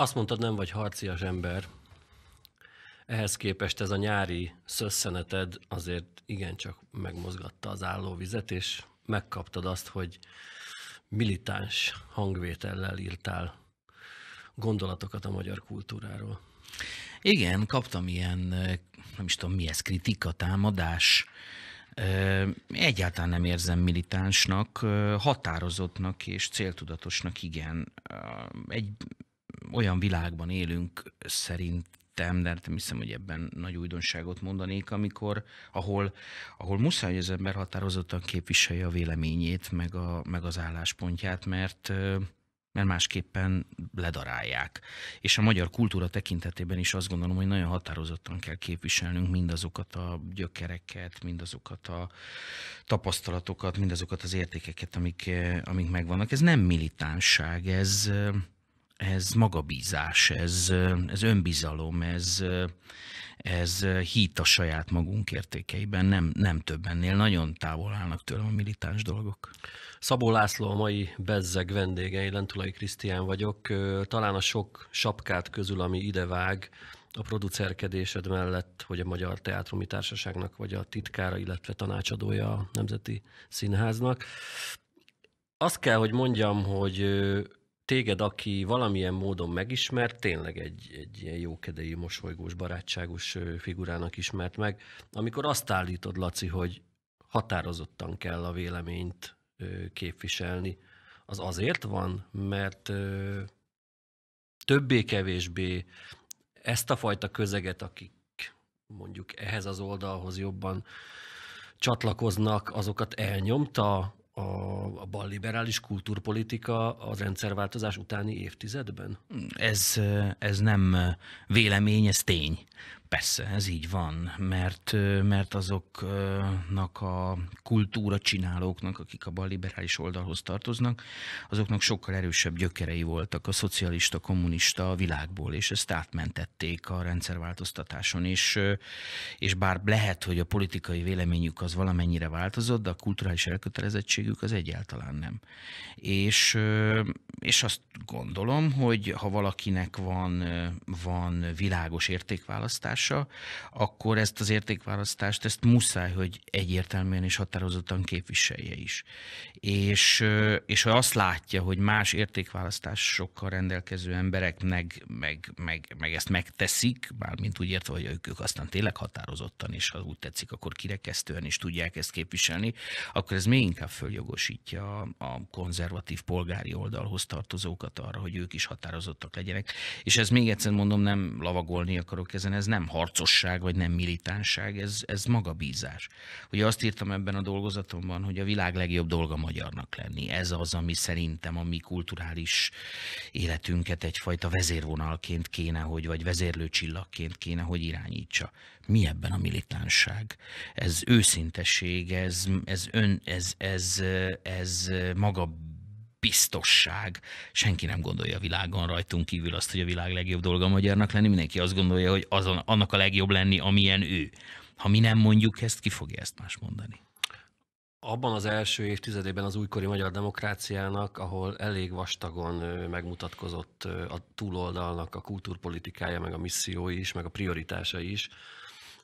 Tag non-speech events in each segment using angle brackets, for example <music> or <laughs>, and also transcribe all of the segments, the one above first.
Azt mondtad, nem vagy harcias ember. Ehhez képest ez a nyári szösszeneted azért igencsak megmozgatta az állóvizet, és megkaptad azt, hogy militáns hangvétellel írtál gondolatokat a magyar kultúráról. Igen, kaptam ilyen, nem is tudom mi ez, kritika, támadás. Egyáltalán nem érzem militánsnak, határozottnak és céltudatosnak, igen. Egy olyan világban élünk szerintem, de hát nem hiszem, hogy ebben nagy újdonságot mondanék, amikor, ahol, ahol muszáj, hogy az ember határozottan képviselje a véleményét, meg, a, meg az álláspontját, mert mert másképpen ledarálják. És a magyar kultúra tekintetében is azt gondolom, hogy nagyon határozottan kell képviselnünk mindazokat a gyökereket, mindazokat a tapasztalatokat, mindazokat az értékeket, amik, amik megvannak. Ez nem militánság, ez, ez magabízás, ez, ez önbizalom, ez, ez hit a saját magunk értékeiben, nem, nem több ennél. Nagyon távol állnak tőlem a militáns dolgok. Szabó László, a mai bezzeg vendége, én Lentulai Krisztián vagyok. Talán a sok sapkát közül, ami idevág, a producerkedésed mellett, hogy a Magyar Teátrumi Társaságnak vagy a titkára, illetve tanácsadója a Nemzeti Színháznak. Azt kell, hogy mondjam, hogy téged, aki valamilyen módon megismert, tényleg egy, egy ilyen jókedélyű, mosolygós, barátságos figurának ismert meg, amikor azt állítod, Laci, hogy határozottan kell a véleményt képviselni, az azért van, mert többé-kevésbé ezt a fajta közeget, akik mondjuk ehhez az oldalhoz jobban csatlakoznak, azokat elnyomta a, a balliberális kultúrpolitika a rendszerváltozás utáni évtizedben? Ez, ez nem vélemény, ez tény. Persze, ez így van, mert, mert azoknak a kultúra csinálóknak, akik a balliberális oldalhoz tartoznak, azoknak sokkal erősebb gyökerei voltak a szocialista, kommunista világból, és ezt átmentették a rendszerváltoztatáson, és, és bár lehet, hogy a politikai véleményük az valamennyire változott, de a kulturális elkötelezettségük az egyáltalán nem. És, és azt gondolom, hogy ha valakinek van, van világos értékválasztás, hatása, akkor ezt az értékválasztást, ezt muszáj, hogy egyértelműen és határozottan képviselje is. És, és ha azt látja, hogy más értékválasztásokkal rendelkező emberek meg, meg, meg, meg ezt megteszik, mármint úgy értve, hogy ők, ők aztán tényleg határozottan, és ha úgy tetszik, akkor kirekesztően is tudják ezt képviselni, akkor ez még inkább följogosítja a, a konzervatív polgári oldalhoz tartozókat arra, hogy ők is határozottak legyenek. És ez még egyszer mondom, nem lavagolni akarok ezen, ez nem harcosság, vagy nem militánság, ez, ez magabízás. Ugye azt írtam ebben a dolgozatomban, hogy a világ legjobb dolga magyarnak lenni. Ez az, ami szerintem a mi kulturális életünket egyfajta vezérvonalként kéne, hogy, vagy vezérlőcsillagként kéne, hogy irányítsa. Mi ebben a militánság? Ez őszintesség, ez, ez, ön, ez, ez, ez, ez magabízás biztosság. Senki nem gondolja a világon rajtunk kívül azt, hogy a világ legjobb dolga a magyarnak lenni. Mindenki azt gondolja, hogy azon, annak a legjobb lenni, amilyen ő. Ha mi nem mondjuk ezt, ki fogja ezt más mondani? Abban az első évtizedében az újkori magyar demokráciának, ahol elég vastagon megmutatkozott a túloldalnak a kultúrpolitikája, meg a missziói is, meg a prioritásai is,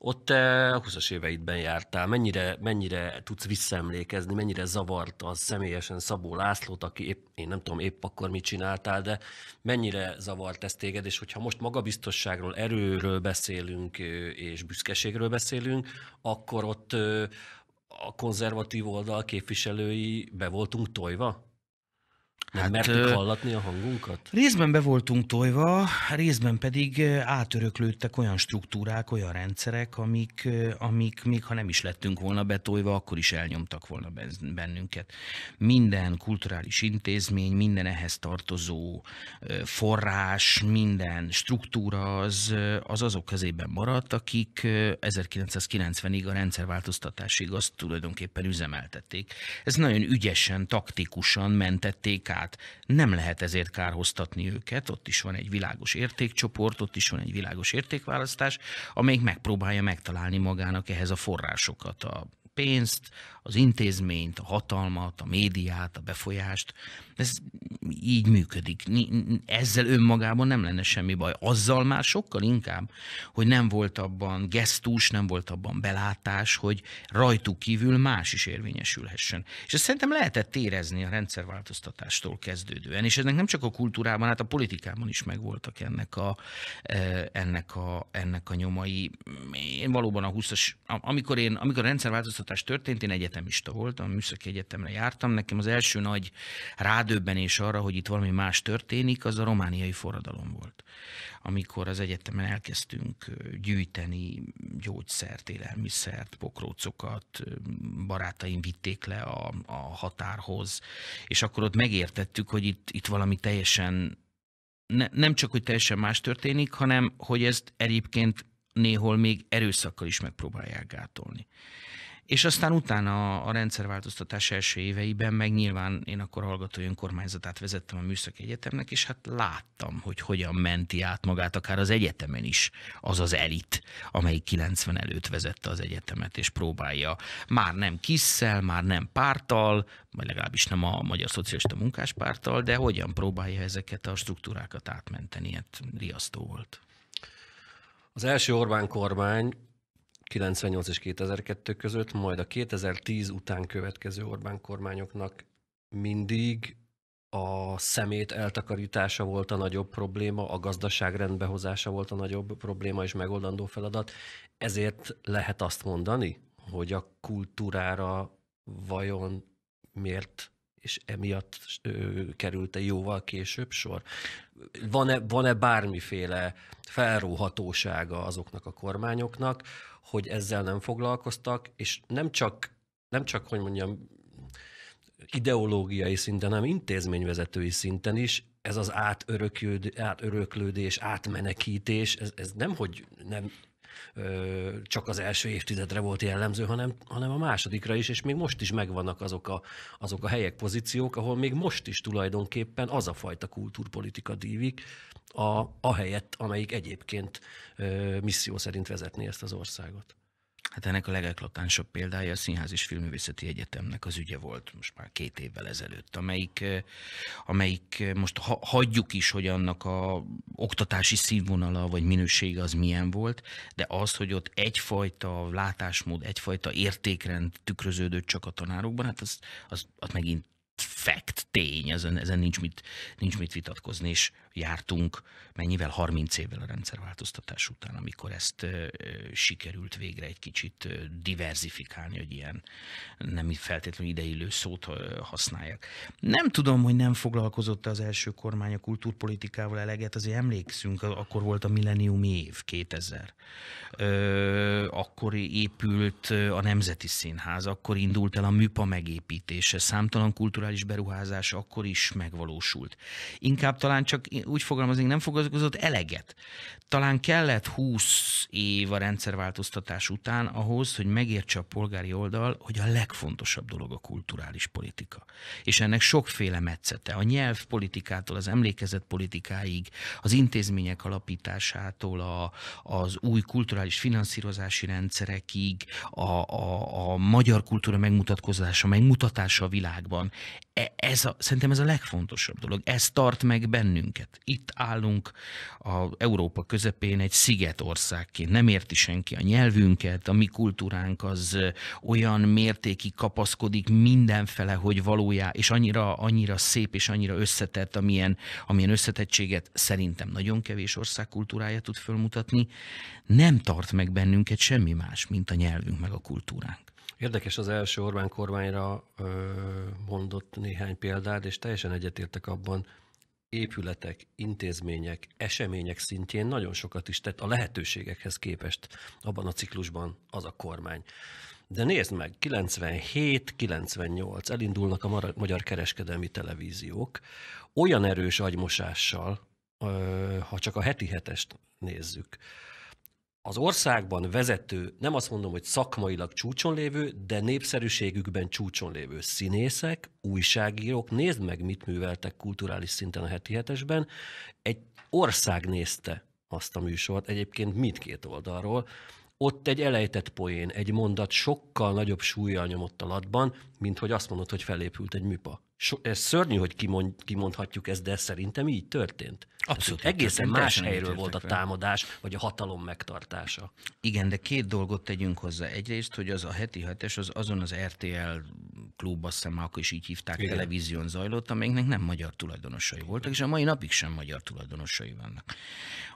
ott te 20-as éveidben jártál. Mennyire, mennyire tudsz visszaemlékezni, mennyire zavart az személyesen Szabó Lászlót, aki épp, én nem tudom épp akkor mit csináltál, de mennyire zavart ez téged, és hogyha most magabiztosságról, erőről beszélünk, és büszkeségről beszélünk, akkor ott a konzervatív oldal képviselői be voltunk tojva? Hát, mertük hallatni a hangunkat? Részben be voltunk tojva, részben pedig átöröklődtek olyan struktúrák, olyan rendszerek, amik, amik még ha nem is lettünk volna betojva, akkor is elnyomtak volna bennünket. Minden kulturális intézmény, minden ehhez tartozó forrás, minden struktúra az, az azok kezében maradt, akik 1990-ig a rendszerváltoztatásig azt tulajdonképpen üzemeltették. Ez nagyon ügyesen, taktikusan mentették politikát, nem lehet ezért kárhoztatni őket, ott is van egy világos értékcsoport, ott is van egy világos értékválasztás, amelyik megpróbálja megtalálni magának ehhez a forrásokat, a pénzt, az intézményt, a hatalmat, a médiát, a befolyást. Ez így működik. Ezzel önmagában nem lenne semmi baj. Azzal már sokkal inkább, hogy nem volt abban gesztus, nem volt abban belátás, hogy rajtuk kívül más is érvényesülhessen. És ezt szerintem lehetett érezni a rendszerváltoztatástól kezdődően. És ennek nem csak a kultúrában, hát a politikában is megvoltak ennek a, e, ennek a, ennek a nyomai. Én valóban a 20-as, amikor, én, amikor a rendszerváltoztatás történt, én egyet egyetemista voltam, műszaki egyetemre jártam. Nekem az első nagy rádöbbenés arra, hogy itt valami más történik, az a romániai forradalom volt. Amikor az egyetemen elkezdtünk gyűjteni gyógyszert, élelmiszert, pokrócokat, barátaim vitték le a, a határhoz, és akkor ott megértettük, hogy itt, itt valami teljesen ne, nem csak, hogy teljesen más történik, hanem hogy ezt egyébként néhol még erőszakkal is megpróbálják gátolni. És aztán utána a rendszerváltoztatás első éveiben, meg nyilván én akkor hallgatói önkormányzatát vezettem a Műszaki Egyetemnek, és hát láttam, hogy hogyan menti át magát akár az egyetemen is az az elit, amely 90 előtt vezette az egyetemet, és próbálja már nem kisszel, már nem pártal, vagy legalábbis nem a Magyar Szocialista Munkáspárttal, de hogyan próbálja ezeket a struktúrákat átmenteni, hát riasztó volt. Az első Orbán kormány 98 és 2002 között, majd a 2010 után következő Orbán kormányoknak mindig a szemét eltakarítása volt a nagyobb probléma, a gazdaság rendbehozása volt a nagyobb probléma és megoldandó feladat. Ezért lehet azt mondani, hogy a kultúrára vajon miért és emiatt került-e jóval később sor? Van-e, van-e bármiféle felróhatósága azoknak a kormányoknak, hogy ezzel nem foglalkoztak, és nem csak, nem csak hogy mondjam, ideológiai szinten, hanem intézményvezetői szinten is ez az átöröklődés, átmenekítés, ez, ez nem, hogy nem csak az első évtizedre volt jellemző, hanem, hanem a másodikra is, és még most is megvannak azok a, azok a helyek, pozíciók, ahol még most is tulajdonképpen az a fajta kultúrpolitika dívik, a, a helyett, amelyik egyébként ö, misszió szerint vezetné ezt az országot. Hát ennek a legeklatánsabb példája a Színház és Filmművészeti Egyetemnek az ügye volt most már két évvel ezelőtt, amelyik, eh, amelyik eh, most ha, hagyjuk is, hogy annak a oktatási színvonala vagy minősége az milyen volt, de az, hogy ott egyfajta látásmód, egyfajta értékrend tükröződött csak a tanárokban, hát az, az, az megint fact, tény, ezen, ezen nincs, mit, nincs mit vitatkozni, és jártunk mennyivel 30 évvel a rendszerváltoztatás után, amikor ezt ö, sikerült végre egy kicsit ö, diversifikálni, hogy ilyen nem feltétlenül ideillő szót ö, használjak. Nem tudom, hogy nem foglalkozott az első kormány a kultúrpolitikával eleget, azért emlékszünk, akkor volt a milleniumi év, 2000. Ö, akkor épült a Nemzeti Színház, akkor indult el a műpa megépítése, számtalan kultúra infrastruktúrális beruházás akkor is megvalósult. Inkább talán csak úgy fogalmaznék, nem foglalkozott eleget. Talán kellett 20 év a rendszerváltoztatás után ahhoz, hogy megértse a polgári oldal, hogy a legfontosabb dolog a kulturális politika. És ennek sokféle metszete. A nyelvpolitikától, az politikáig, az intézmények alapításától, a, az új kulturális finanszírozási rendszerekig, a, a, a magyar kultúra megmutatkozása, megmutatása a világban. E, ez a, szerintem ez a legfontosabb dolog. Ez tart meg bennünket. Itt állunk a Európa közepén egy szigetországként. Nem érti senki a nyelvünket, a mi kultúránk az olyan mértékig kapaszkodik mindenfele, hogy valójá, és annyira, annyira szép és annyira összetett, amilyen, amilyen összetettséget szerintem nagyon kevés ország kultúrája tud fölmutatni. Nem tart meg bennünket semmi más, mint a nyelvünk meg a kultúránk. Érdekes az első Orbán kormányra mondott néhány példát, és teljesen egyetértek abban, épületek, intézmények, események szintjén nagyon sokat is tett a lehetőségekhez képest abban a ciklusban az a kormány. De nézd meg, 97-98 elindulnak a magyar kereskedelmi televíziók olyan erős agymosással, ha csak a heti hetest nézzük, az országban vezető, nem azt mondom, hogy szakmailag csúcson lévő, de népszerűségükben csúcson lévő színészek, újságírók, nézd meg, mit műveltek kulturális szinten a heti hetesben. Egy ország nézte azt a műsort, egyébként mindkét oldalról. Ott egy elejtett poén, egy mondat sokkal nagyobb súlyjal nyomott latban, mint hogy azt mondod, hogy felépült egy műpa so, ez szörnyű, hogy kimond, kimondhatjuk ezt, de szerintem így történt. Abszolút. Hát, egészen más helyről volt a támadás, vagy a hatalom megtartása. Igen, de két dolgot tegyünk hozzá. Egyrészt, hogy az a heti hetes, az azon az RTL klub, azt hiszem, akkor is így hívták, Igen. televízión zajlott, amelyiknek nem magyar tulajdonosai voltak, és a mai napig sem magyar tulajdonosai vannak.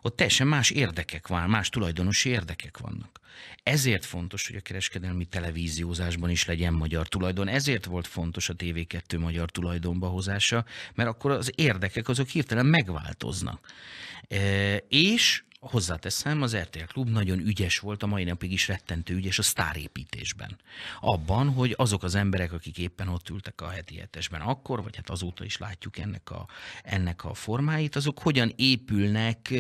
Ott teljesen más érdekek van, más tulajdonosi érdekek vannak. Ezért fontos, hogy a kereskedelmi televíziózásban is legyen magyar tulajdon. Ezért volt fontos a TV2 magyar magyar tulajdonba hozása, mert akkor az érdekek azok hirtelen megváltoznak. És hozzáteszem, az RTL Klub nagyon ügyes volt, a mai napig is rettentő ügyes a sztárépítésben. Abban, hogy azok az emberek, akik éppen ott ültek a heti hetesben akkor, vagy hát azóta is látjuk ennek a, ennek a formáit, azok hogyan épülnek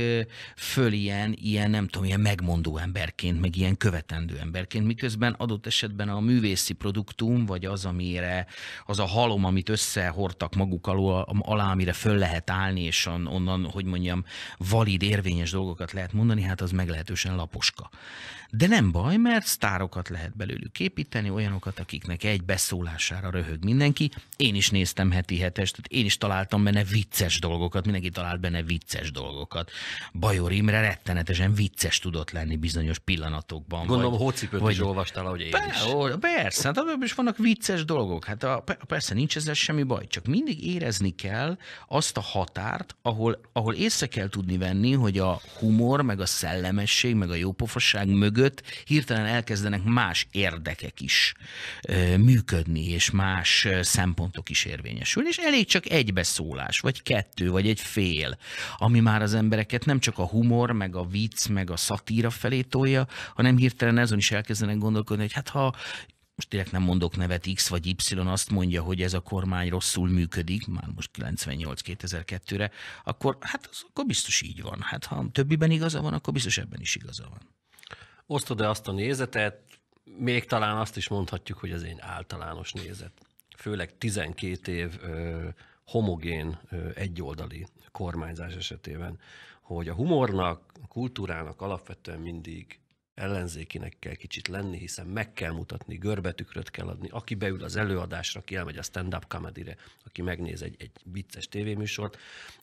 föl ilyen, ilyen, nem tudom, ilyen megmondó emberként, meg ilyen követendő emberként, miközben adott esetben a művészi produktum, vagy az, amire az a halom, amit összehordtak maguk alól, alá, amire föl lehet állni, és onnan, hogy mondjam, valid, érvényes dolgokat sztárokat lehet mondani, hát az meglehetősen laposka. De nem baj, mert sztárokat lehet belőlük építeni, olyanokat, akiknek egy beszólására röhög mindenki. Én is néztem heti hetest, én is találtam benne vicces dolgokat, mindenki talált benne vicces dolgokat. Bajor Imre rettenetesen vicces tudott lenni bizonyos pillanatokban. Gondolom, vagy, hócipőt vagy, is olvastál, ahogy én is. persze, hát abban is vannak vicces dolgok. Hát a, persze nincs ezzel semmi baj, csak mindig érezni kell azt a határt, ahol, ahol észre kell tudni venni, hogy a humor humor, meg a szellemesség, meg a jópofasság mögött hirtelen elkezdenek más érdekek is működni, és más szempontok is érvényesülni, és elég csak egy beszólás, vagy kettő, vagy egy fél, ami már az embereket nem csak a humor, meg a vicc, meg a szatíra felé tolja, hanem hirtelen ezon is elkezdenek gondolkodni, hogy hát ha most tényleg nem mondok nevet, X vagy Y azt mondja, hogy ez a kormány rosszul működik, már most 98-2002-re, akkor hát az, akkor biztos így van. Hát ha többiben igaza van, akkor biztos ebben is igaza van. Osztod-e azt a nézetet, még talán azt is mondhatjuk, hogy ez én általános nézet. Főleg 12 év ö, homogén, ö, egyoldali kormányzás esetében, hogy a humornak, a kultúrának alapvetően mindig ellenzékinek kell kicsit lenni, hiszen meg kell mutatni, görbetükröt kell adni. Aki beül az előadásra, aki elmegy a stand-up comedy aki megnéz egy, egy vicces tévéműsort,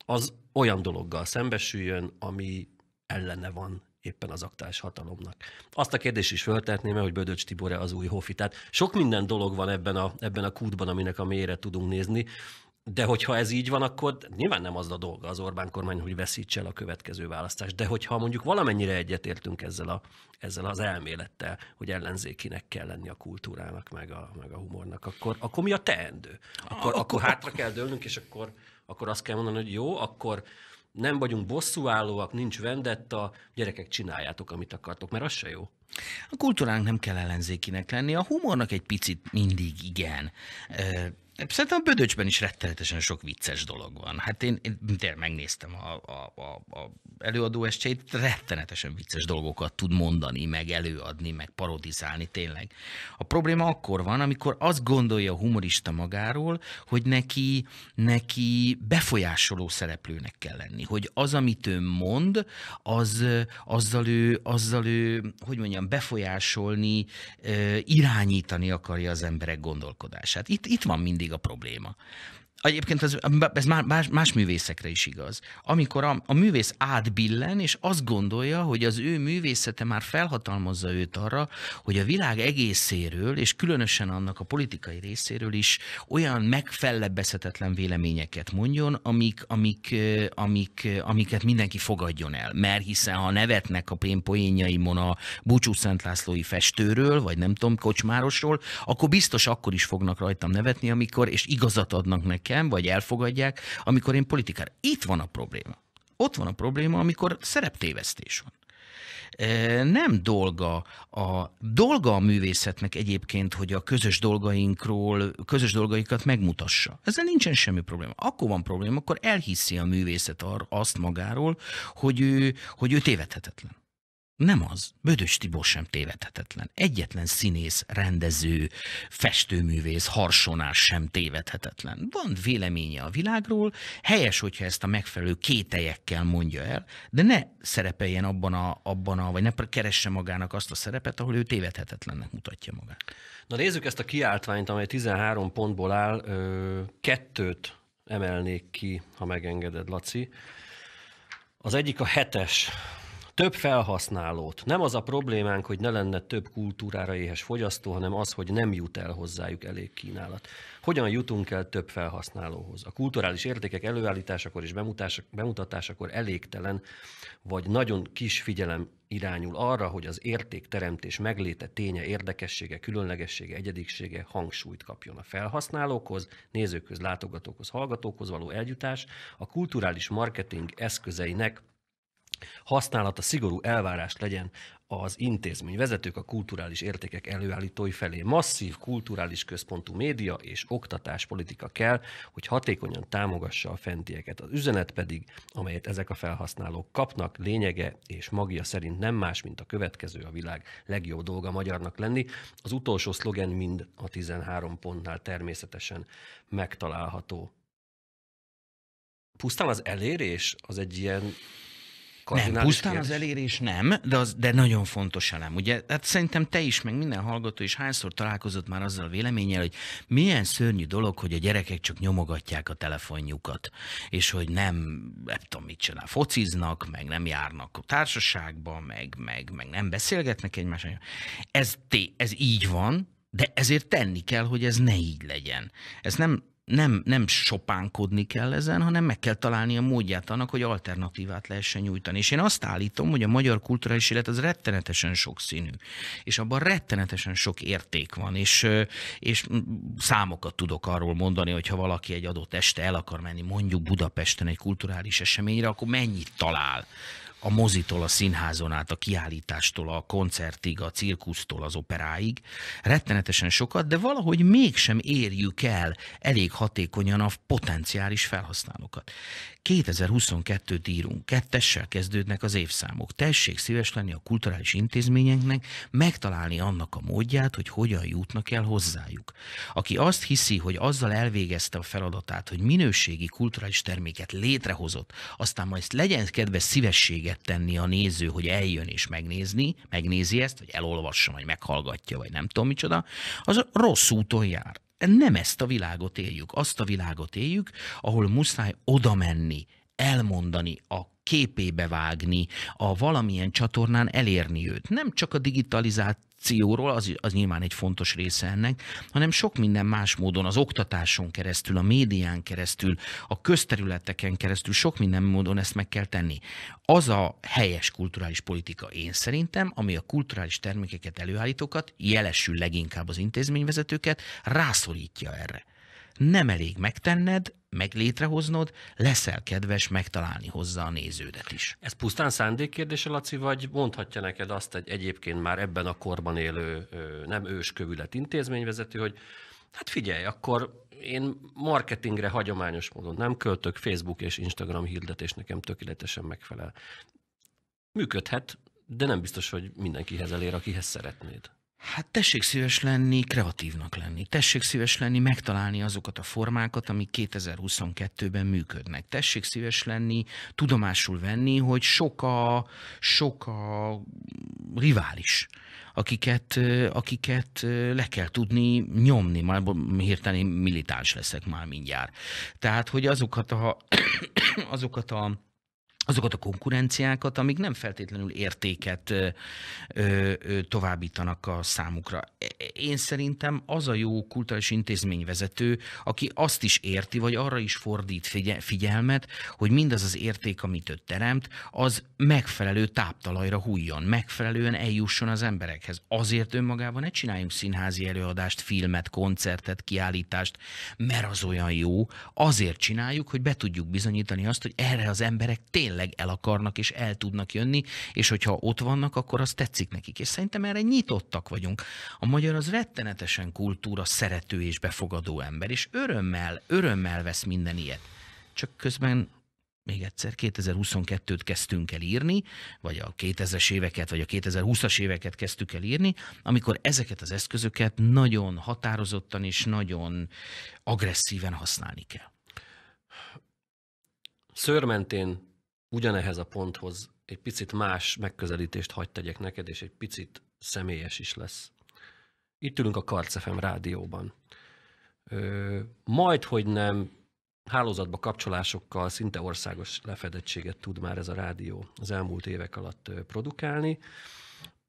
az olyan dologgal szembesüljön, ami ellene van éppen az aktás hatalomnak. Azt a kérdést is föltetném, hogy Bödöcs Tibor az új Hofi. Tehát sok minden dolog van ebben a, ebben a kútban, aminek a mélyre tudunk nézni. De hogyha ez így van, akkor nyilván nem az a dolga az Orbán kormány, hogy veszítse el a következő választást. De hogyha mondjuk valamennyire egyetértünk ezzel, a, ezzel az elmélettel, hogy ellenzékinek kell lenni a kultúrának, meg a, meg a humornak, akkor, akkor mi a teendő? Akkor, akkor, akkor hátra kell dőlnünk, és akkor, akkor azt kell mondani, hogy jó, akkor nem vagyunk bosszúállóak, nincs vendetta, gyerekek, csináljátok, amit akartok, mert az se jó. A kultúránk nem kell ellenzékinek lenni, a humornak egy picit mindig igen. Szerintem a bödöcsben is rettenetesen sok vicces dolog van. Hát én, én tényleg megnéztem a, a, a, a előadó estjeit, rettenetesen vicces dolgokat tud mondani, meg előadni, meg parodizálni tényleg. A probléma akkor van, amikor azt gondolja a humorista magáról, hogy neki, neki befolyásoló szereplőnek kell lenni, hogy az, amit ő mond, az, azzal, ő, azzal ő, hogy mondjam, befolyásolni, irányítani akarja az emberek gondolkodását. Itt, itt van mindig mindig a probléma. Egyébként ez, ez más, más művészekre is igaz. Amikor a, a művész átbillen, és azt gondolja, hogy az ő művészete már felhatalmazza őt arra, hogy a világ egészéről, és különösen annak a politikai részéről is olyan megfellebbezhetetlen véleményeket mondjon, amik, amik, amik, amiket mindenki fogadjon el. Mert hiszen ha nevetnek a én poénjaimon a Búcsú Szent Lászlói festőről, vagy nem tudom, kocsmárosról, akkor biztos akkor is fognak rajtam nevetni, amikor, és igazat adnak nekem, sem, vagy elfogadják, amikor én politikára. Itt van a probléma. Ott van a probléma, amikor szereptévesztés van nem dolga a dolga a művészetnek egyébként, hogy a közös dolgainkról, közös dolgaikat megmutassa. Ezzel nincsen semmi probléma. Akkor van probléma, akkor elhiszi a művészet azt magáról, hogy ő, hogy ő tévedhetetlen. Nem az. Bödös Tibor sem tévedhetetlen. Egyetlen színész, rendező, festőművész, harsonás sem tévedhetetlen. Van véleménye a világról, helyes, hogyha ezt a megfelelő kételyekkel mondja el, de ne szerepeljen abban a, abban a vagy ne keresse magának azt a szerepet, ahol ő tévedhetetlennek mutatja magát. Na nézzük ezt a kiáltványt, amely 13 pontból áll. Kettőt emelnék ki, ha megengeded, Laci. Az egyik a hetes, több felhasználót. Nem az a problémánk, hogy ne lenne több kultúrára éhes fogyasztó, hanem az, hogy nem jut el hozzájuk elég kínálat. Hogyan jutunk el több felhasználóhoz? A kulturális értékek előállításakor és bemutatásakor elégtelen, vagy nagyon kis figyelem irányul arra, hogy az értékteremtés megléte ténye, érdekessége, különlegessége, egyediksége hangsúlyt kapjon a felhasználókhoz, nézőkhöz, látogatókhoz, hallgatókhoz való eljutás, a kulturális marketing eszközeinek használata szigorú elvárást legyen az intézmény vezetők a kulturális értékek előállítói felé. Masszív kulturális központú média és oktatáspolitika kell, hogy hatékonyan támogassa a fentieket. Az üzenet pedig, amelyet ezek a felhasználók kapnak, lényege és magia szerint nem más, mint a következő a világ legjobb dolga magyarnak lenni. Az utolsó szlogen mind a 13 pontnál természetesen megtalálható. Pusztán az elérés az egy ilyen kardinális Nem, pusztán kérdés. az elérés nem, de, az, de nagyon fontos elem. Ugye, hát szerintem te is, meg minden hallgató is hányszor találkozott már azzal a véleménnyel, hogy milyen szörnyű dolog, hogy a gyerekek csak nyomogatják a telefonjukat, és hogy nem, nem tudom mit csinál, fociznak, meg nem járnak a társaságba, meg, meg, meg nem beszélgetnek egymással. Ez, té, ez így van, de ezért tenni kell, hogy ez ne így legyen. Ez nem nem, nem sopánkodni kell ezen, hanem meg kell találni a módját annak, hogy alternatívát lehessen nyújtani. És én azt állítom, hogy a magyar kulturális élet az rettenetesen sokszínű, és abban rettenetesen sok érték van, és, és számokat tudok arról mondani, hogy ha valaki egy adott este el akar menni, mondjuk Budapesten egy kulturális eseményre, akkor mennyit talál a mozitól, a színházon át, a kiállítástól, a koncertig, a cirkusztól, az operáig. Rettenetesen sokat, de valahogy mégsem érjük el elég hatékonyan a potenciális felhasználókat. 2022-t írunk, kettessel kezdődnek az évszámok. Tessék szíves lenni a kulturális intézményeknek, megtalálni annak a módját, hogy hogyan jutnak el hozzájuk. Aki azt hiszi, hogy azzal elvégezte a feladatát, hogy minőségi kulturális terméket létrehozott, aztán majd legyen kedves szívességet tenni a néző, hogy eljön és megnézni, megnézi ezt, vagy elolvassa, vagy meghallgatja, vagy nem tudom micsoda, az rossz úton jár nem ezt a világot éljük, azt a világot éljük, ahol muszáj oda menni, elmondani, a képébe vágni, a valamilyen csatornán elérni őt. Nem csak a digitalizált korrupcióról, az, az nyilván egy fontos része ennek, hanem sok minden más módon, az oktatáson keresztül, a médián keresztül, a közterületeken keresztül, sok minden módon ezt meg kell tenni. Az a helyes kulturális politika én szerintem, ami a kulturális termékeket előállítókat, jelesül leginkább az intézményvezetőket, rászorítja erre nem elég megtenned, meg létrehoznod, leszel kedves megtalálni hozzá a néződet is. Ez pusztán szándékkérdése, Laci, vagy mondhatja neked azt egy egyébként már ebben a korban élő nem őskövület intézményvezető, hogy hát figyelj, akkor én marketingre hagyományos módon nem költök, Facebook és Instagram hirdetés nekem tökéletesen megfelel. Működhet, de nem biztos, hogy mindenkihez elér, akihez szeretnéd. Hát tessék szíves lenni, kreatívnak lenni. Tessék szíves lenni, megtalálni azokat a formákat, amik 2022-ben működnek. Tessék szíves lenni, tudomásul venni, hogy sok a, sok a rivális akiket, akiket le kell tudni nyomni, már hirtelen én militáns leszek már mindjárt. Tehát, hogy azokat a, <coughs> azokat a azokat a konkurenciákat, amik nem feltétlenül értéket ö, ö, továbbítanak a számukra. Én szerintem az a jó kulturális intézményvezető, aki azt is érti, vagy arra is fordít figyelmet, hogy mindaz az érték, amit ő teremt, az megfelelő táptalajra hújjon, megfelelően eljusson az emberekhez. Azért önmagában ne csináljunk színházi előadást, filmet, koncertet, kiállítást, mert az olyan jó. Azért csináljuk, hogy be tudjuk bizonyítani azt, hogy erre az emberek tényleg tényleg el akarnak és el tudnak jönni, és hogyha ott vannak, akkor az tetszik nekik. És szerintem erre nyitottak vagyunk. A magyar az rettenetesen kultúra szerető és befogadó ember, és örömmel, örömmel vesz minden ilyet. Csak közben még egyszer, 2022-t kezdtünk el írni, vagy a 2000-es éveket, vagy a 2020-as éveket kezdtük el írni, amikor ezeket az eszközöket nagyon határozottan és nagyon agresszíven használni kell. Szőrmentén ugyanehhez a ponthoz egy picit más megközelítést hagy tegyek neked, és egy picit személyes is lesz. Itt ülünk a Karcefem rádióban. Ö, majd, hogy nem hálózatba kapcsolásokkal szinte országos lefedettséget tud már ez a rádió az elmúlt évek alatt produkálni.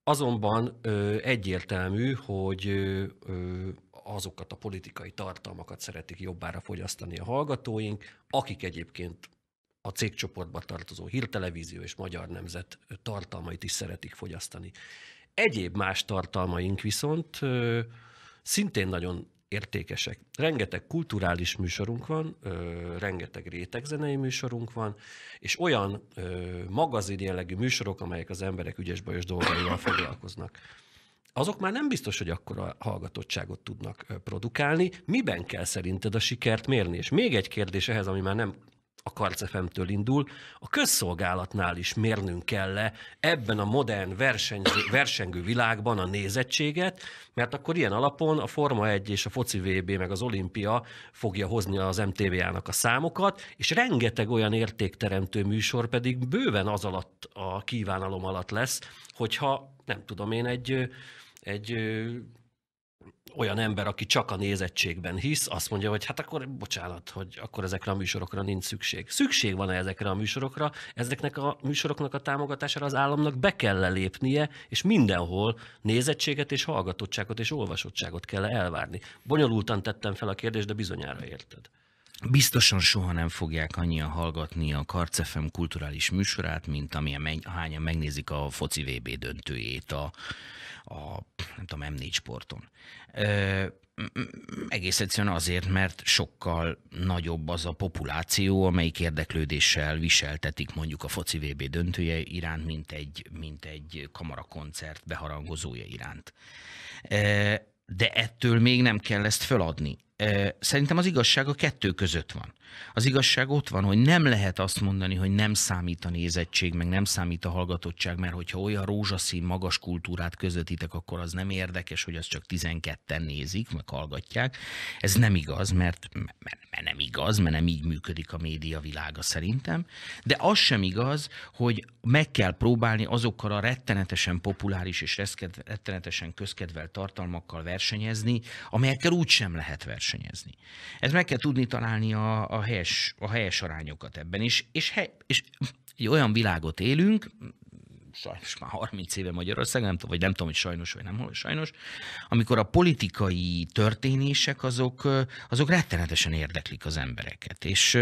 Azonban ö, egyértelmű, hogy ö, azokat a politikai tartalmakat szeretik jobbára fogyasztani a hallgatóink, akik egyébként a cégcsoportba tartozó hírtelevízió és magyar nemzet tartalmait is szeretik fogyasztani. Egyéb más tartalmaink viszont ö, szintén nagyon értékesek. Rengeteg kulturális műsorunk van, ö, rengeteg rétegzenei műsorunk van, és olyan ö, magazin jellegű műsorok, amelyek az emberek ügyes-bajos dolgaival foglalkoznak azok már nem biztos, hogy akkora hallgatottságot tudnak produkálni. Miben kell szerinted a sikert mérni? És még egy kérdés ehhez, ami már nem a Karcefemtől indul, a közszolgálatnál is mérnünk kell le ebben a modern versenyző, versengő világban a nézettséget, mert akkor ilyen alapon a Forma 1 és a foci VB meg az olimpia fogja hozni az MTV-ának a számokat, és rengeteg olyan értékteremtő műsor pedig bőven az alatt a kívánalom alatt lesz, hogyha nem tudom én egy, egy olyan ember, aki csak a nézettségben hisz, azt mondja, hogy hát akkor bocsánat, hogy akkor ezekre a műsorokra nincs szükség. Szükség van -e ezekre a műsorokra, ezeknek a műsoroknak a támogatására az államnak be kell -e lépnie, és mindenhol nézettséget és hallgatottságot és olvasottságot kell -e elvárni. Bonyolultan tettem fel a kérdést, de bizonyára érted. Biztosan soha nem fogják annyian hallgatni a Karcefem kulturális műsorát, mint amilyen hányan megnézik a foci VB döntőjét a a nem tudom, M4 sporton. Ö, egész egyszerűen azért, mert sokkal nagyobb az a populáció, amelyik érdeklődéssel viseltetik mondjuk a foci VB döntője iránt, mint egy, mint egy kamarakoncert beharangozója iránt. De ettől még nem kell ezt föladni. Szerintem az igazság a kettő között van. Az igazság ott van, hogy nem lehet azt mondani, hogy nem számít a nézettség, meg nem számít a hallgatottság, mert hogyha olyan rózsaszín, magas kultúrát közvetítek, akkor az nem érdekes, hogy az csak 12-en nézik, meg hallgatják. Ez nem igaz, mert, mert, mert nem igaz, mert nem így működik a média világa szerintem. De az sem igaz, hogy meg kell próbálni azokkal a rettenetesen populáris és rettenetesen közkedvel tartalmakkal versenyezni, amelyekkel úgy sem lehet versenyezni versenyezni. Ez meg kell tudni találni a, a, helyes, a helyes arányokat ebben is, és, hely, és egy olyan világot élünk, sajnos már 30 éve Magyarország, nem tudom, vagy nem tudom, hogy sajnos, vagy nem, hogy sajnos, amikor a politikai történések azok, azok rettenetesen érdeklik az embereket. És,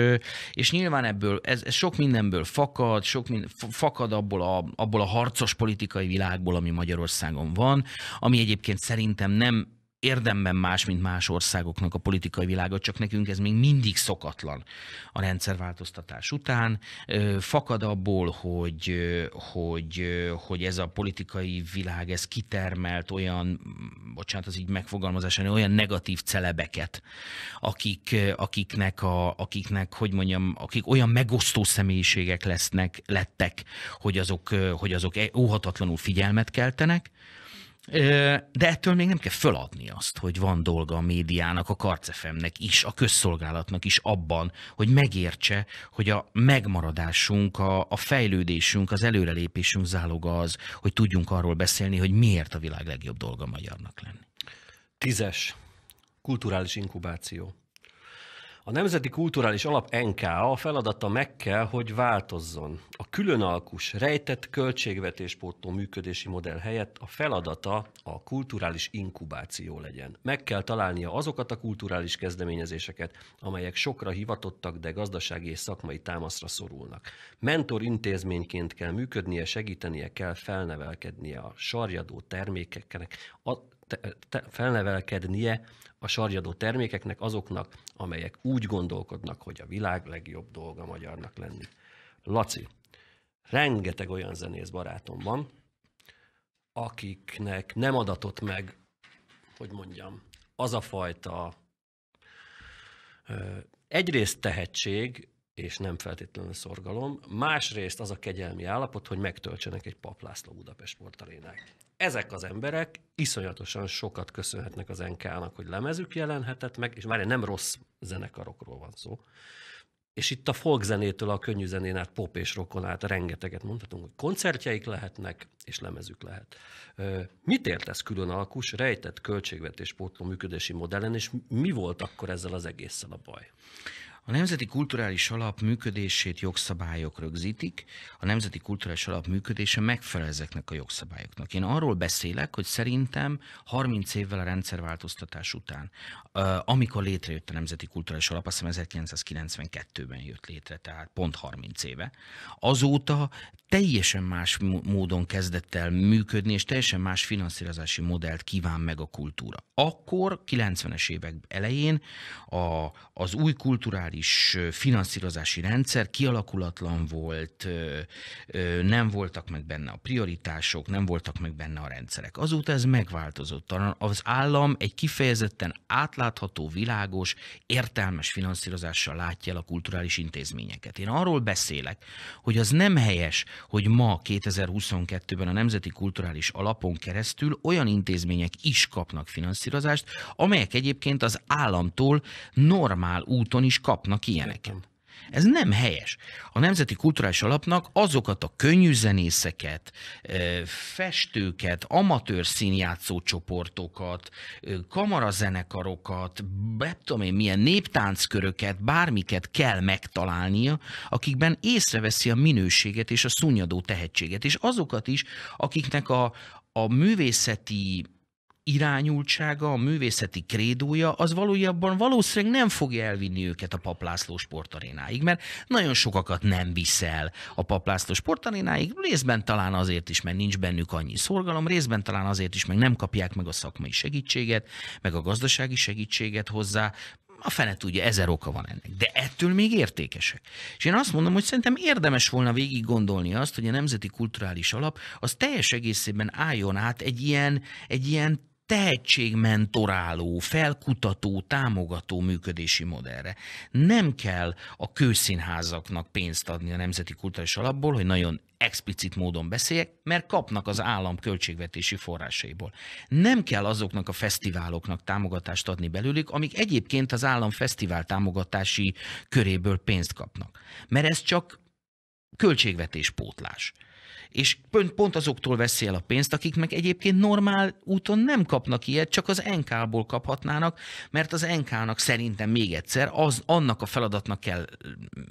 és nyilván ebből, ez, ez sok mindenből fakad, sok minden, fakad abból a, abból a harcos politikai világból, ami Magyarországon van, ami egyébként szerintem nem érdemben más, mint más országoknak a politikai világa, csak nekünk ez még mindig szokatlan a rendszerváltoztatás után. Fakad abból, hogy, hogy, hogy ez a politikai világ, ez kitermelt olyan, bocsánat, az így megfogalmazásán, olyan negatív celebeket, akik, akiknek, a, akiknek, hogy mondjam, akik olyan megosztó személyiségek lesznek, lettek, hogy azok, hogy azok e-, óhatatlanul figyelmet keltenek, de ettől még nem kell föladni azt, hogy van dolga a médiának, a karcefemnek is, a közszolgálatnak is abban, hogy megértse, hogy a megmaradásunk, a, a fejlődésünk, az előrelépésünk záloga az, hogy tudjunk arról beszélni, hogy miért a világ legjobb dolga magyarnak lenni. Tízes. Kulturális inkubáció. A Nemzeti Kulturális Alap NKA feladata meg kell, hogy változzon. A különalkus, rejtett költségvetéspótló működési modell helyett a feladata a kulturális inkubáció legyen. Meg kell találnia azokat a kulturális kezdeményezéseket, amelyek sokra hivatottak, de gazdasági és szakmai támaszra szorulnak. Mentor intézményként kell működnie, segítenie kell felnevelkednie a sarjadó termékeknek, felnevelkednie a sarjadó termékeknek, azoknak, amelyek úgy gondolkodnak, hogy a világ legjobb dolga magyarnak lenni. Laci, rengeteg olyan zenész barátom van, akiknek nem adatott meg, hogy mondjam, az a fajta egyrészt tehetség, és nem feltétlenül szorgalom. Másrészt az a kegyelmi állapot, hogy megtöltsenek egy paplászló Budapest sportarénák. Ezek az emberek iszonyatosan sokat köszönhetnek az NK-nak, hogy lemezük jelenhetett meg, és már nem rossz zenekarokról van szó. És itt a folkzenétől a könnyű zenén át, pop és rockon át rengeteget mondhatunk, hogy koncertjeik lehetnek, és lemezük lehet. Mit ért ez külön alkus, rejtett költségvetés pótló működési modellen, és mi volt akkor ezzel az egésszel a baj? A Nemzeti Kulturális Alap működését jogszabályok rögzítik, a Nemzeti Kulturális Alap működése megfelel ezeknek a jogszabályoknak. Én arról beszélek, hogy szerintem 30 évvel a rendszerváltoztatás után, amikor létrejött a Nemzeti Kulturális Alap, azt hiszem 1992-ben jött létre, tehát pont 30 éve, azóta teljesen más módon kezdett el működni, és teljesen más finanszírozási modellt kíván meg a kultúra. Akkor, 90-es évek elején a, az új kulturális finanszírozási rendszer kialakulatlan volt, nem voltak meg benne a prioritások, nem voltak meg benne a rendszerek. Azóta ez megváltozott. Az állam egy kifejezetten átlátható, világos, értelmes finanszírozással látja el a kulturális intézményeket. Én arról beszélek, hogy az nem helyes, hogy ma 2022-ben a Nemzeti Kulturális Alapon keresztül olyan intézmények is kapnak finanszírozást, amelyek egyébként az államtól normál úton is kapnak ilyeneket. Ez nem helyes. A Nemzeti Kulturális Alapnak azokat a könnyű zenészeket, festőket, amatőr színjátszó csoportokat, kamarazenekarokat, be tudom én milyen néptáncköröket, bármiket kell megtalálnia, akikben észreveszi a minőséget és a szunyadó tehetséget, és azokat is, akiknek a, a művészeti irányultsága, a művészeti krédója, az valójában valószínűleg nem fogja elvinni őket a paplászló sportarénáig, mert nagyon sokakat nem viszel a paplászló sportarénáig, részben talán azért is, mert nincs bennük annyi szorgalom, részben talán azért is, meg nem kapják meg a szakmai segítséget, meg a gazdasági segítséget hozzá, a fene tudja, ezer oka van ennek. De ettől még értékesek. És én azt mondom, hogy szerintem érdemes volna végig gondolni azt, hogy a Nemzeti Kulturális Alap az teljes egészében álljon át egy ilyen, egy ilyen tehetségmentoráló, felkutató, támogató működési modellre. Nem kell a kőszínházaknak pénzt adni a Nemzeti Kulturális Alapból, hogy nagyon explicit módon beszéljek, mert kapnak az állam költségvetési forrásaiból. Nem kell azoknak a fesztiváloknak támogatást adni belőlük, amik egyébként az állam fesztivál támogatási köréből pénzt kapnak. Mert ez csak költségvetéspótlás és pont, pont azoktól veszi el a pénzt, akik meg egyébként normál úton nem kapnak ilyet, csak az NK-ból kaphatnának, mert az NK-nak szerintem még egyszer az, annak a feladatnak kell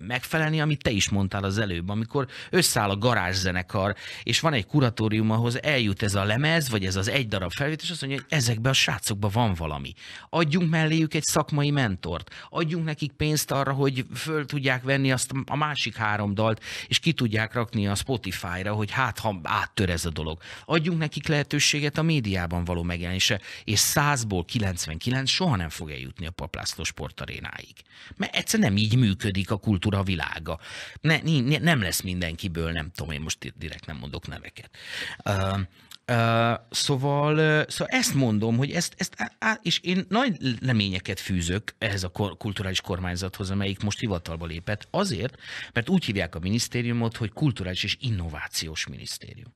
megfelelni, amit te is mondtál az előbb, amikor összeáll a garázszenekar, és van egy kuratórium, ahhoz eljut ez a lemez, vagy ez az egy darab felvétel, és azt mondja, hogy ezekben a srácokban van valami. Adjunk melléjük egy szakmai mentort, adjunk nekik pénzt arra, hogy föl tudják venni azt a másik három dalt, és ki tudják rakni a Spotify-ra, hogy hát ha áttör ez a dolog. Adjunk nekik lehetőséget a médiában való megjelenése, és 100-ból 99 soha nem fog eljutni a paplászló sportarénáig. Mert egyszer nem így működik a kultúra világa. Ne, ne, nem lesz mindenkiből, nem tudom, én most direkt nem mondok neveket. Uh, szóval, uh, szóval ezt mondom, hogy ezt, ezt á, á, és én nagy leményeket fűzök ehhez a kor, kulturális kormányzathoz, amelyik most hivatalba lépett, azért, mert úgy hívják a minisztériumot, hogy kulturális és innovációs minisztérium.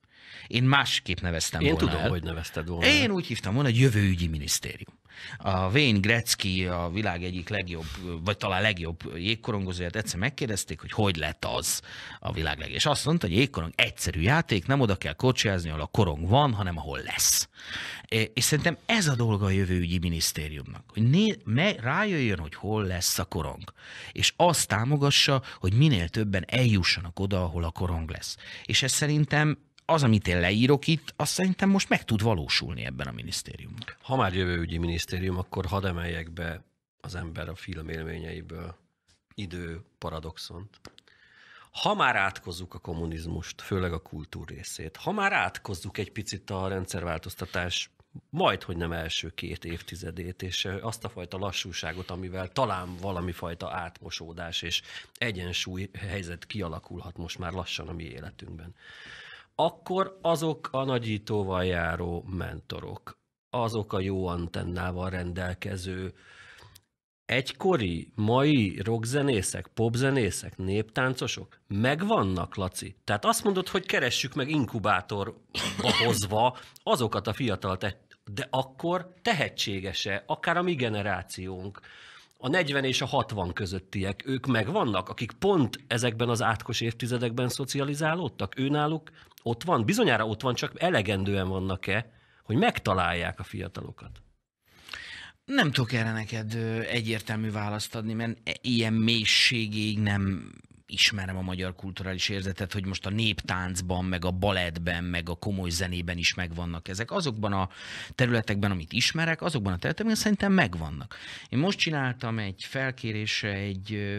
Én másképp neveztem Én volna tudom, el. hogy nevezted volna. Én úgy hívtam volna, hogy jövőügyi minisztérium. A Vén Grecki a világ egyik legjobb, vagy talán legjobb jégkorongozóját egyszer megkérdezték, hogy hogy lett az a világ legjobb. És azt mondta, hogy jégkorong egyszerű játék, nem oda kell kocsiázni, ahol a korong van, hanem ahol lesz. És szerintem ez a dolga a jövőügyi minisztériumnak, hogy né- me- rájöjjön, hogy hol lesz a korong. És azt támogassa, hogy minél többen eljussanak oda, ahol a korong lesz. És ez szerintem az, amit én leírok itt, azt szerintem most meg tud valósulni ebben a minisztériumban. Ha már jövőügyi minisztérium, akkor hadd emeljek be az ember a film élményeiből idő paradoxont. Ha már átkozzuk a kommunizmust, főleg a kultúr részét, ha már átkozzuk egy picit a rendszerváltoztatás majd, hogy nem első két évtizedét, és azt a fajta lassúságot, amivel talán valami fajta átmosódás és egyensúly helyzet kialakulhat most már lassan a mi életünkben akkor azok a nagyítóval járó mentorok, azok a jó antennával rendelkező, egykori, mai rockzenészek, popzenészek, néptáncosok megvannak, Laci. Tehát azt mondod, hogy keressük meg inkubátorba <coughs> hozva azokat a fiatal te- de akkor tehetséges-e, akár a mi generációnk, a 40 és a 60 közöttiek, ők megvannak, akik pont ezekben az átkos évtizedekben szocializálódtak? náluk ott van? Bizonyára ott van, csak elegendően vannak-e, hogy megtalálják a fiatalokat? Nem tudok erre neked egyértelmű választ adni, mert e- ilyen mélységig nem ismerem a magyar kulturális érzetet, hogy most a néptáncban, meg a balettben, meg a komoly zenében is megvannak ezek. Azokban a területekben, amit ismerek, azokban a területekben szerintem megvannak. Én most csináltam egy felkérésre egy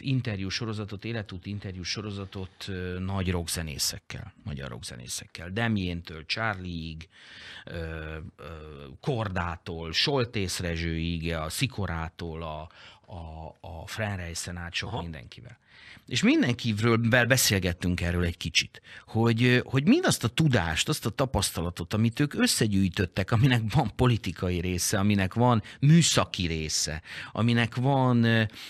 interjú sorozatot, életút interjú sorozatot nagy rockzenészekkel, magyar rockzenészekkel. Demjéntől, Charlieig, Kordától, Soltész Rezsőig, a Szikorától, a, a, a Frenreisen át sok Aha. mindenkivel. És mindenkiről beszélgettünk erről egy kicsit, hogy, hogy mindazt a tudást, azt a tapasztalatot, amit ők összegyűjtöttek, aminek van politikai része, aminek van műszaki része, aminek van,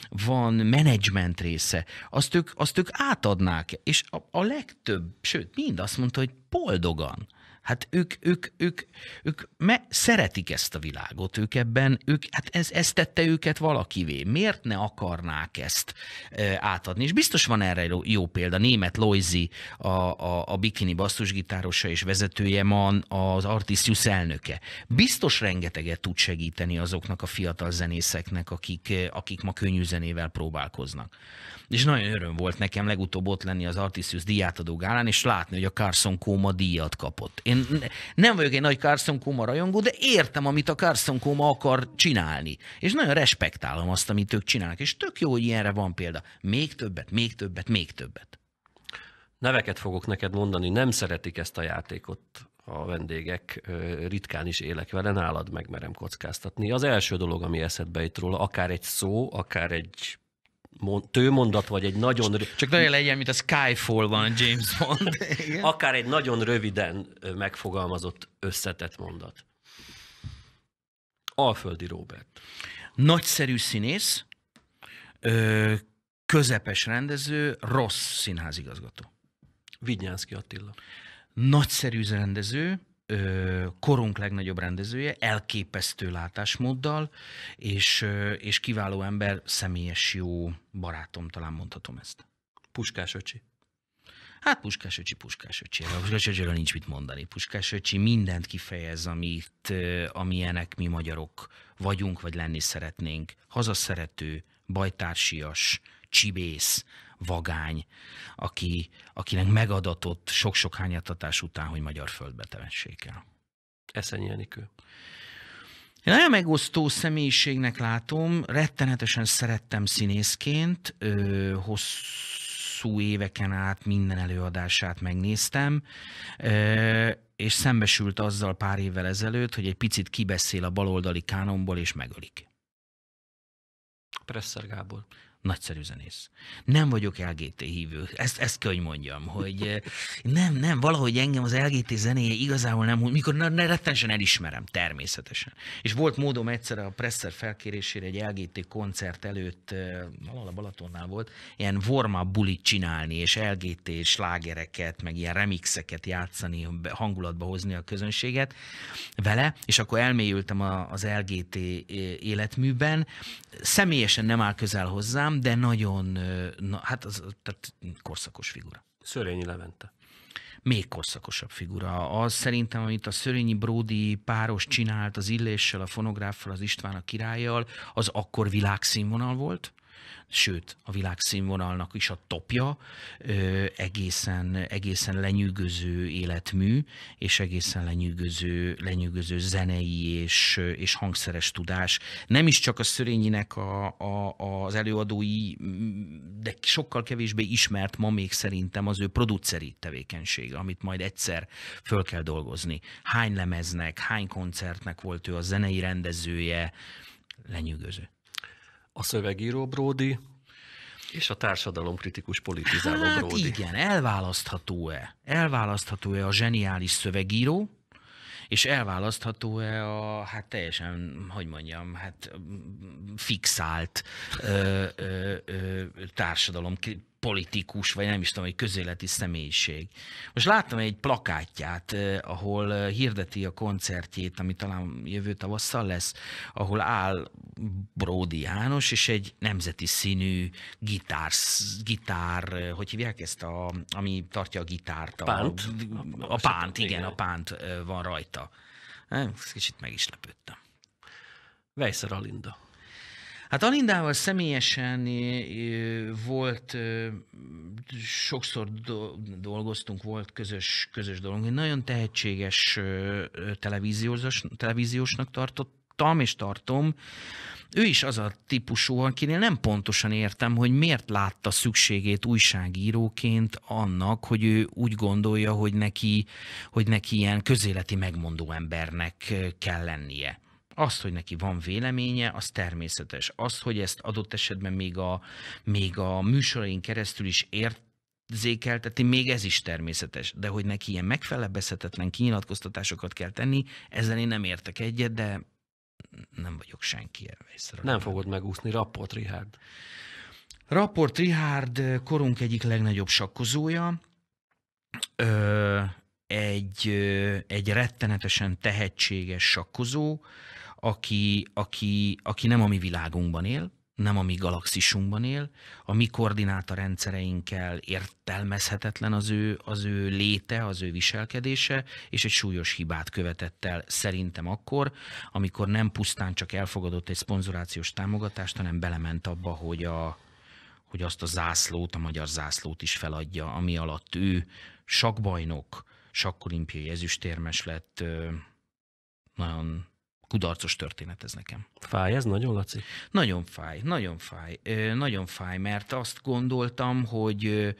van menedzsment része, azt ők, azt ők átadnák, és a, a legtöbb, sőt, mind azt mondta, hogy boldogan Hát ők, ők, ők, ők me- szeretik ezt a világot, ők ebben, ők, hát ez, ez tette őket valakivé. Miért ne akarnák ezt e, átadni? És biztos van erre jó, jó példa. Német Loizi, a, a, a bikini basszusgitárosa és vezetője ma az Artisius elnöke. Biztos rengeteget tud segíteni azoknak a fiatal zenészeknek, akik, akik ma könnyű zenével próbálkoznak. És nagyon öröm volt nekem legutóbb ott lenni az Artisius diátadó gálán, és látni, hogy a Carson Koma díjat kapott. Én én nem vagyok egy nagy Carson Kuma rajongó, de értem, amit a Carson Kuma akar csinálni. És nagyon respektálom azt, amit ők csinálnak. És tök jó, hogy ilyenre van példa. Még többet, még többet, még többet. Neveket fogok neked mondani, nem szeretik ezt a játékot a vendégek, ritkán is élek vele, nálad megmerem kockáztatni. Az első dolog, ami eszedbe jut róla, akár egy szó, akár egy tőmondat, vagy egy nagyon... Rövid... Csak nagyon legyen, mint a Skyfall van James Bond. <laughs> <laughs> Akár egy nagyon röviden megfogalmazott összetett mondat. Alföldi Robert. Nagyszerű színész, közepes rendező, rossz színházigazgató. Vigyánszki Attila. Nagyszerű rendező, ö, korunk legnagyobb rendezője, elképesztő látásmóddal, és, ö, és kiváló ember, személyes jó barátom, talán mondhatom ezt. Puskás öcsi. Hát Puskás öcsi, Puskás öcsi. Puskás öcsiről nincs mit mondani. Puskás öcsi mindent kifejez, amit, amilyenek mi magyarok vagyunk, vagy lenni szeretnénk. Hazaszerető, bajtársias, csibész, vagány, aki, akinek megadatott sok-sok hányatatás után, hogy magyar földbe temessék el. Eszenyi Enikő. Én nagyon megosztó személyiségnek látom, rettenetesen szerettem színészként, ö, hosszú éveken át minden előadását megnéztem, ö, és szembesült azzal pár évvel ezelőtt, hogy egy picit kibeszél a baloldali kánomból, és megölik. Presszer Gábor nagyszerű zenész. Nem vagyok LGT hívő. Ezt, ezt kell, hogy mondjam, hogy eh, nem, nem, valahogy engem az LGT zenéje igazából nem, mikor ne, ne rettenesen elismerem, természetesen. És volt módom egyszer a Presser felkérésére egy LGT koncert előtt, eh, valahol a Balatonnál volt, ilyen forma bulit csinálni, és LGT slágereket, meg ilyen remixeket játszani, hangulatba hozni a közönséget vele, és akkor elmélyültem az LGT eh, életműben. Személyesen nem áll közel hozzám, ám, de nagyon, na, hát az, tehát korszakos figura. Szörényi Levente még korszakosabb figura. Az szerintem, amit a Szörényi Bródi páros csinált az Illéssel, a fonográffal, az István a királlyal, az akkor világszínvonal volt sőt a világszínvonalnak is a topja, egészen, egészen lenyűgöző életmű, és egészen lenyűgöző, lenyűgöző zenei és, és hangszeres tudás. Nem is csak a Szörényinek a, a, az előadói, de sokkal kevésbé ismert ma még szerintem az ő produceri tevékenység, amit majd egyszer föl kell dolgozni. Hány lemeznek, hány koncertnek volt ő a zenei rendezője, lenyűgöző a szövegíró Bródi és a társadalomkritikus politizáló hát Bródi. igen, elválasztható-e? Elválasztható-e a zseniális szövegíró, és elválasztható-e a, hát teljesen, hogy mondjam, hát mm, mm, fixált ö, ö, ö, társadalom politikus, vagy nem is tudom, egy közéleti személyiség. Most láttam egy plakátját, eh, ahol eh, hirdeti a koncertjét, ami talán jövő tavasszal lesz, ahol áll Bródi János, és egy nemzeti színű gitár, gitár eh, hogy hívják ezt, a, ami tartja a gitárt? A pánt? A, a pánt, igen, igen, a pánt van rajta. Kicsit meg is lepődtem. Vejszer Alinda. Hát Alindával személyesen volt, sokszor dolgoztunk, volt közös, közös dolog. Én nagyon tehetséges televíziós, televíziósnak tartottam és tartom. Ő is az a típusú, akinél nem pontosan értem, hogy miért látta szükségét újságíróként annak, hogy ő úgy gondolja, hogy neki, hogy neki ilyen közéleti megmondó embernek kell lennie azt, hogy neki van véleménye, az természetes. Az, hogy ezt adott esetben még a, még a műsorain keresztül is ért, Zékelteti, még ez is természetes. De hogy neki ilyen megfelebbezhetetlen kinyilatkoztatásokat kell tenni, ezzel én nem értek egyet, de nem vagyok senki elvészre. Nem fogod megúszni, Rapport Richard. Rapport Richard korunk egyik legnagyobb sakkozója. Ö, egy, egy rettenetesen tehetséges sakkozó, aki, aki, aki nem a mi világunkban él, nem a mi galaxisunkban él, a mi koordináta rendszereinkkel értelmezhetetlen az ő, az ő léte, az ő viselkedése, és egy súlyos hibát követett el szerintem akkor, amikor nem pusztán csak elfogadott egy szponzorációs támogatást, hanem belement abba, hogy, a, hogy azt a zászlót, a magyar zászlót is feladja, ami alatt ő sakbajnok, sakkolimpiai ezüstérmes lett, nagyon kudarcos történet ez nekem. Fáj ez nagyon, Laci? Nagyon fáj, nagyon fáj. Nagyon fáj, mert azt gondoltam, hogy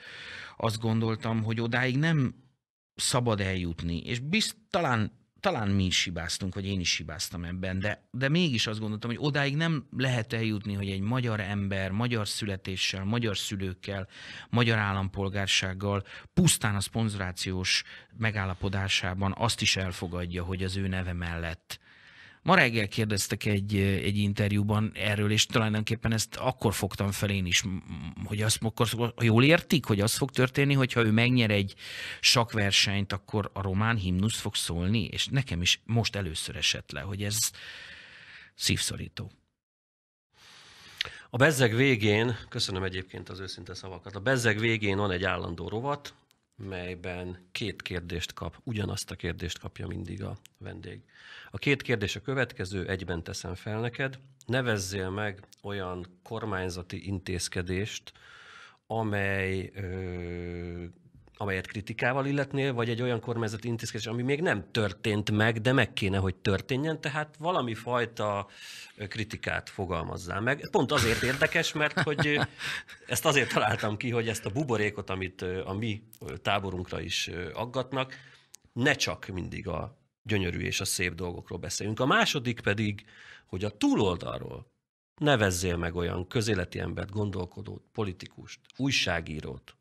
azt gondoltam, hogy odáig nem szabad eljutni, és bizt, talán, talán mi is hibáztunk, vagy én is hibáztam ebben, de, de mégis azt gondoltam, hogy odáig nem lehet eljutni, hogy egy magyar ember, magyar születéssel, magyar szülőkkel, magyar állampolgársággal pusztán a szponzorációs megállapodásában azt is elfogadja, hogy az ő neve mellett Ma reggel kérdeztek egy, egy interjúban erről, és tulajdonképpen ezt akkor fogtam fel én is, hogy azt akkor jól értik, hogy az fog történni, hogyha ő megnyer egy sakversenyt, akkor a román himnusz fog szólni, és nekem is most először esett le, hogy ez szívszorító. A bezzeg végén, köszönöm egyébként az őszinte szavakat, a bezzeg végén van egy állandó rovat, melyben két kérdést kap, ugyanazt a kérdést kapja mindig a vendég. A két kérdés a következő, egyben teszem fel neked. Nevezzél meg olyan kormányzati intézkedést, amely ö, amelyet kritikával illetnél, vagy egy olyan kormányzati intézkedés, ami még nem történt meg, de meg kéne, hogy történjen, tehát valami fajta kritikát fogalmazzál meg. Pont azért érdekes, mert hogy ezt azért találtam ki, hogy ezt a buborékot, amit a mi táborunkra is aggatnak, ne csak mindig a gyönyörű és a szép dolgokról beszéljünk. A második pedig, hogy a túloldalról nevezzél meg olyan közéleti embert, gondolkodót, politikust, újságírót,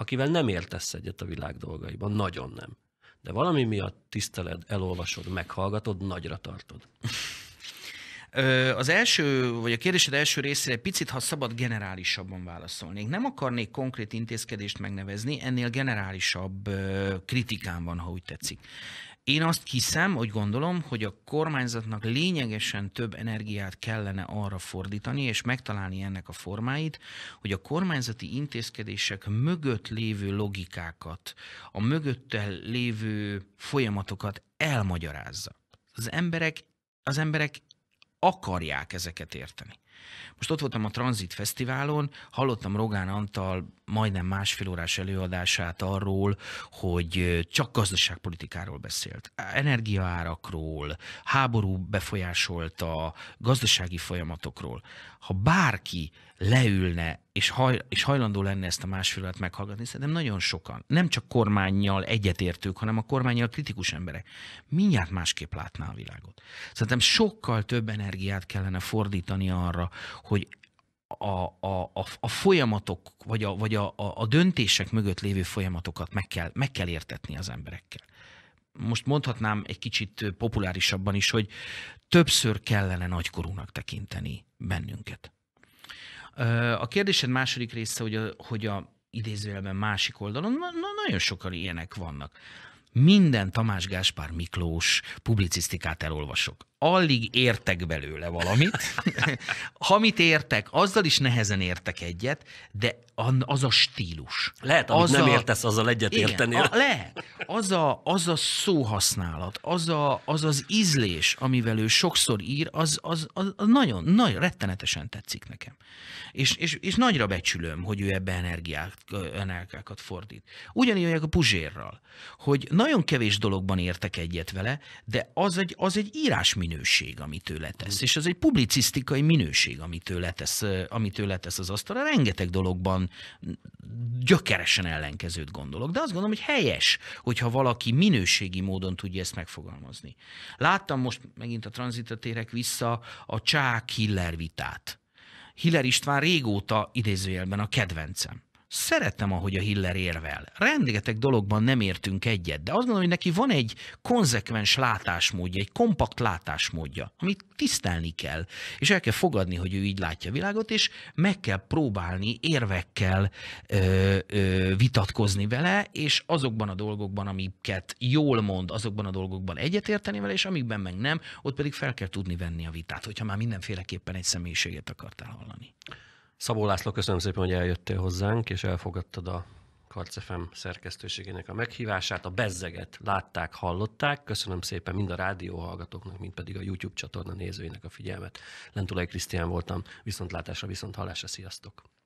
akivel nem értesz egyet a világ dolgaiban, nagyon nem. De valami miatt tiszteled, elolvasod, meghallgatod, nagyra tartod. Az első, vagy a kérdésed első részére picit, ha szabad, generálisabban válaszolnék. Nem akarnék konkrét intézkedést megnevezni, ennél generálisabb kritikám van, ha úgy tetszik. Én azt hiszem, hogy gondolom, hogy a kormányzatnak lényegesen több energiát kellene arra fordítani, és megtalálni ennek a formáit, hogy a kormányzati intézkedések mögött lévő logikákat, a mögötte lévő folyamatokat elmagyarázza. Az emberek, az emberek akarják ezeket érteni. Most ott voltam a Transit Fesztiválon, hallottam Rogán Antal majdnem másfél órás előadását arról, hogy csak gazdaságpolitikáról beszélt. Energiaárakról, háború befolyásolta, gazdasági folyamatokról. Ha bárki leülne, és, haj, és hajlandó lenne ezt a másfél órát meghallgatni, szerintem nagyon sokan, nem csak kormányjal egyetértők, hanem a kormányjal kritikus emberek, mindjárt másképp látná a világot. Szerintem sokkal több energiát kellene fordítani arra, hogy a, a, a, a folyamatok, vagy, a, vagy a, a döntések mögött lévő folyamatokat meg kell, meg kell értetni az emberekkel. Most mondhatnám egy kicsit populárisabban is, hogy többször kellene nagykorúnak tekinteni bennünket. A kérdésed második része, hogy a, hogy a idézőjelben másik oldalon, na, na, nagyon sokan ilyenek vannak minden Tamás Gáspár Miklós publicisztikát elolvasok alig értek belőle valamit. <laughs> ha mit értek, azzal is nehezen értek egyet, de az a stílus. Lehet, amit az nem a... értesz, azzal egyet Igen, értenél. A, lehet. Az a, az a szóhasználat, az, a, az az ízlés, amivel ő sokszor ír, az, az, az, az nagyon, nagyon rettenetesen tetszik nekem. És, és, és nagyra becsülöm, hogy ő ebbe energiát, energiákat fordít. Ugyanígy a Puzsérral, hogy nagyon kevés dologban értek egyet vele, de az egy, az egy írásmű minőség, amit ő letesz. Mm. És ez egy publicisztikai minőség, amit ő letesz, amit ő letesz az asztalra. Rengeteg dologban gyökeresen ellenkezőt gondolok, de azt gondolom, hogy helyes, hogyha valaki minőségi módon tudja ezt megfogalmazni. Láttam most, megint a tranzitra vissza, a Csák Hiller vitát. Hiller István régóta idézőjelben a kedvencem szeretem, ahogy a Hiller érvel. Rengeteg dologban nem értünk egyet, de azt gondolom, hogy neki van egy konzekvens látásmódja, egy kompakt látásmódja, amit tisztelni kell, és el kell fogadni, hogy ő így látja a világot, és meg kell próbálni érvekkel ö, ö, vitatkozni vele, és azokban a dolgokban, amiket jól mond, azokban a dolgokban egyetérteni vele, és amikben meg nem, ott pedig fel kell tudni venni a vitát, hogyha már mindenféleképpen egy személyiséget akartál hallani. Szabó László, köszönöm szépen, hogy eljöttél hozzánk, és elfogadtad a Karcefem szerkesztőségének a meghívását. A bezzeget látták, hallották. Köszönöm szépen mind a rádió hallgatóknak, mind pedig a YouTube csatorna nézőinek a figyelmet. Lentulai Krisztián voltam, viszontlátásra, viszont hallásra, sziasztok!